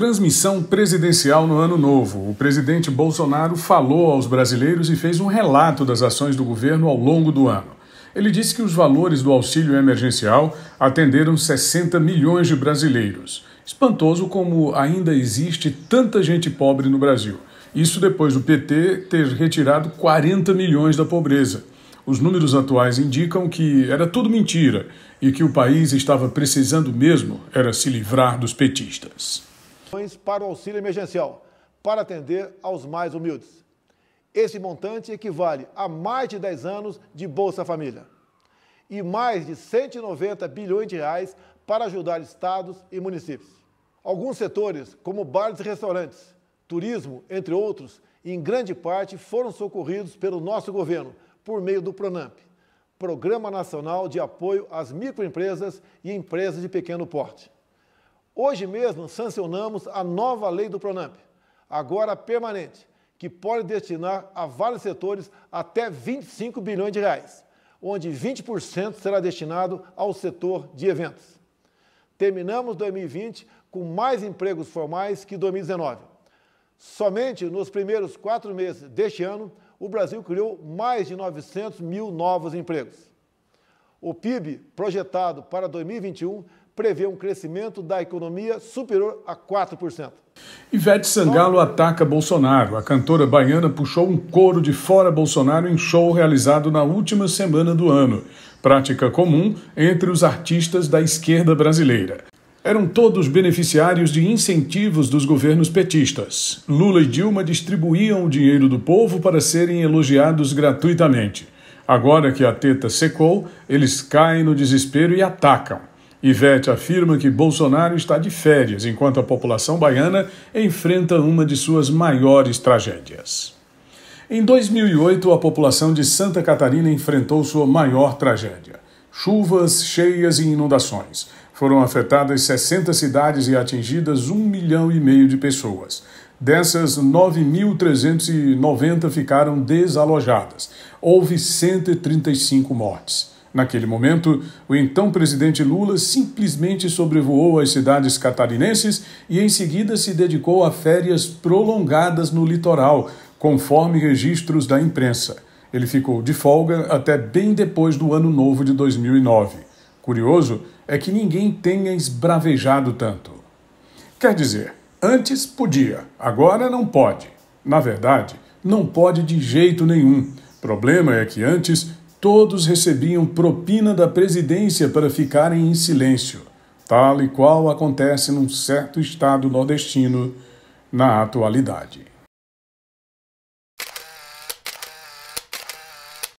Transmissão presidencial no ano novo. O presidente Bolsonaro falou aos brasileiros e fez um relato das ações do governo ao longo do ano. Ele disse que os valores do auxílio emergencial atenderam 60 milhões de brasileiros. Espantoso como ainda existe tanta gente pobre no Brasil. Isso depois do PT ter retirado 40 milhões da pobreza. Os números atuais indicam que era tudo mentira e que o país estava precisando mesmo era se livrar dos petistas para o auxílio emergencial, para atender aos mais humildes. Esse montante equivale a mais de 10 anos de Bolsa Família e mais de 190 bilhões de reais para ajudar estados e municípios. Alguns setores, como bares e restaurantes, turismo, entre outros, em grande parte foram socorridos pelo nosso governo por meio do Pronamp, Programa Nacional de Apoio às Microempresas e Empresas de Pequeno Porte. Hoje mesmo sancionamos a nova lei do Pronamp, agora permanente, que pode destinar a vários setores até 25 bilhões de reais, onde 20% será destinado ao setor de eventos. Terminamos 2020 com mais empregos formais que 2019. Somente nos primeiros quatro meses deste ano, o Brasil criou mais de 900 mil novos empregos. O PIB projetado para 2021 prevê um crescimento da economia superior a 4%. Ivete Sangalo então... ataca Bolsonaro. A cantora baiana puxou um coro de fora Bolsonaro em show realizado na última semana do ano, prática comum entre os artistas da esquerda brasileira. Eram todos beneficiários de incentivos dos governos petistas. Lula e Dilma distribuíam o dinheiro do povo para serem elogiados gratuitamente. Agora que a teta secou, eles caem no desespero e atacam. Ivete afirma que Bolsonaro está de férias, enquanto a população baiana enfrenta uma de suas maiores tragédias. Em 2008, a população de Santa Catarina enfrentou sua maior tragédia. Chuvas, cheias e inundações. Foram afetadas 60 cidades e atingidas 1 milhão e meio de pessoas. Dessas, 9.390 ficaram desalojadas. Houve 135 mortes. Naquele momento, o então presidente Lula simplesmente sobrevoou as cidades catarinenses e em seguida se dedicou a férias prolongadas no litoral, conforme registros da imprensa. Ele ficou de folga até bem depois do ano novo de 2009. Curioso é que ninguém tenha esbravejado tanto. Quer dizer, antes podia, agora não pode. Na verdade, não pode de jeito nenhum. Problema é que antes todos recebiam propina da presidência para ficarem em silêncio, tal e qual acontece num certo estado nordestino na atualidade.